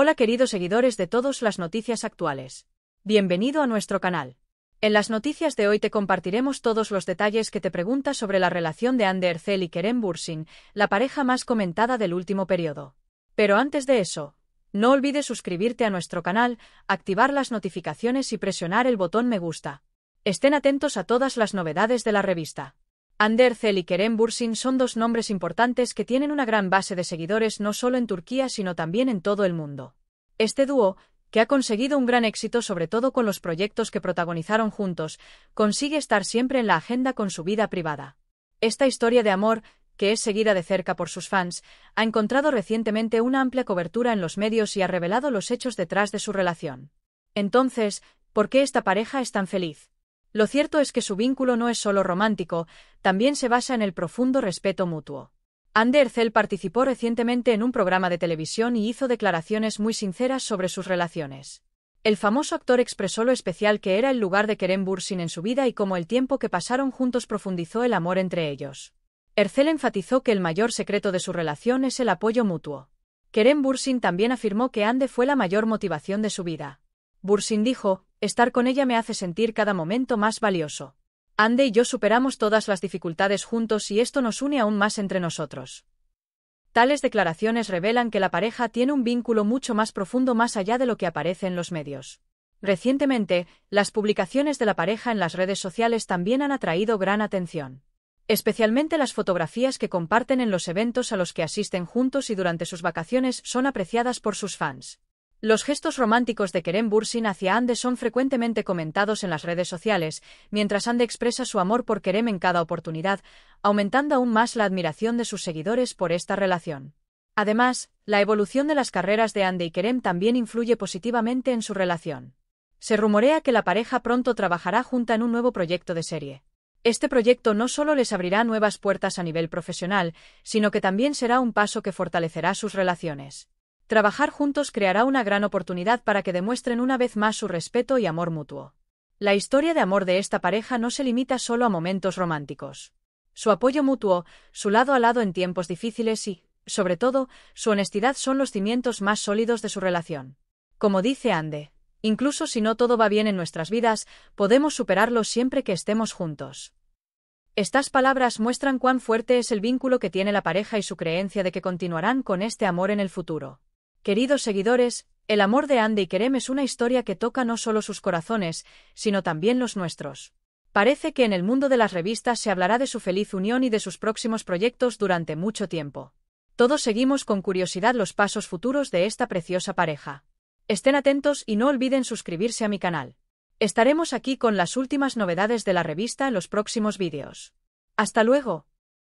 Hola queridos seguidores de todas las noticias actuales. Bienvenido a nuestro canal. En las noticias de hoy te compartiremos todos los detalles que te preguntas sobre la relación de Anne y Kerem Bursin, la pareja más comentada del último periodo. Pero antes de eso, no olvides suscribirte a nuestro canal, activar las notificaciones y presionar el botón me gusta. Estén atentos a todas las novedades de la revista. Anderzel y Kerem Bursin son dos nombres importantes que tienen una gran base de seguidores no solo en Turquía sino también en todo el mundo. Este dúo, que ha conseguido un gran éxito sobre todo con los proyectos que protagonizaron juntos, consigue estar siempre en la agenda con su vida privada. Esta historia de amor, que es seguida de cerca por sus fans, ha encontrado recientemente una amplia cobertura en los medios y ha revelado los hechos detrás de su relación. Entonces, ¿por qué esta pareja es tan feliz? Lo cierto es que su vínculo no es solo romántico, también se basa en el profundo respeto mutuo. Ercel participó recientemente en un programa de televisión y hizo declaraciones muy sinceras sobre sus relaciones. El famoso actor expresó lo especial que era el lugar de Kerem Bursin en su vida y cómo el tiempo que pasaron juntos profundizó el amor entre ellos. Ercel enfatizó que el mayor secreto de su relación es el apoyo mutuo. Kerem Bursin también afirmó que Ande fue la mayor motivación de su vida. Bursin dijo, estar con ella me hace sentir cada momento más valioso. Ande y yo superamos todas las dificultades juntos y esto nos une aún más entre nosotros. Tales declaraciones revelan que la pareja tiene un vínculo mucho más profundo más allá de lo que aparece en los medios. Recientemente, las publicaciones de la pareja en las redes sociales también han atraído gran atención. Especialmente las fotografías que comparten en los eventos a los que asisten juntos y durante sus vacaciones son apreciadas por sus fans. Los gestos románticos de Kerem Bursin hacia Ande son frecuentemente comentados en las redes sociales, mientras Ande expresa su amor por Kerem en cada oportunidad, aumentando aún más la admiración de sus seguidores por esta relación. Además, la evolución de las carreras de Ande y Kerem también influye positivamente en su relación. Se rumorea que la pareja pronto trabajará junta en un nuevo proyecto de serie. Este proyecto no solo les abrirá nuevas puertas a nivel profesional, sino que también será un paso que fortalecerá sus relaciones. Trabajar juntos creará una gran oportunidad para que demuestren una vez más su respeto y amor mutuo. La historia de amor de esta pareja no se limita solo a momentos románticos. Su apoyo mutuo, su lado a lado en tiempos difíciles y, sobre todo, su honestidad son los cimientos más sólidos de su relación. Como dice Ande, incluso si no todo va bien en nuestras vidas, podemos superarlo siempre que estemos juntos. Estas palabras muestran cuán fuerte es el vínculo que tiene la pareja y su creencia de que continuarán con este amor en el futuro. Queridos seguidores, el amor de Andy y Kerem es una historia que toca no solo sus corazones, sino también los nuestros. Parece que en el mundo de las revistas se hablará de su feliz unión y de sus próximos proyectos durante mucho tiempo. Todos seguimos con curiosidad los pasos futuros de esta preciosa pareja. Estén atentos y no olviden suscribirse a mi canal. Estaremos aquí con las últimas novedades de la revista en los próximos vídeos. Hasta luego.